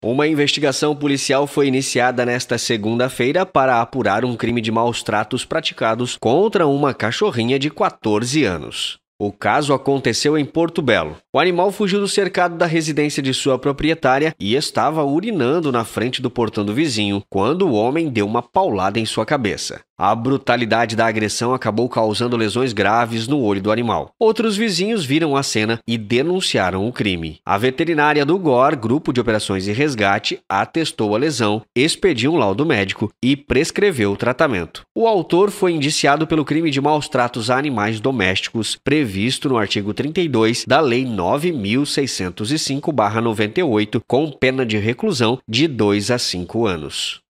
Uma investigação policial foi iniciada nesta segunda-feira para apurar um crime de maus tratos praticados contra uma cachorrinha de 14 anos. O caso aconteceu em Porto Belo. O animal fugiu do cercado da residência de sua proprietária e estava urinando na frente do portão do vizinho quando o homem deu uma paulada em sua cabeça. A brutalidade da agressão acabou causando lesões graves no olho do animal. Outros vizinhos viram a cena e denunciaram o crime. A veterinária do GOR, Grupo de Operações e Resgate, atestou a lesão, expediu um laudo médico e prescreveu o tratamento. O autor foi indiciado pelo crime de maus tratos a animais domésticos, previsto no artigo 32 da Lei 9605-98, com pena de reclusão de 2 a 5 anos.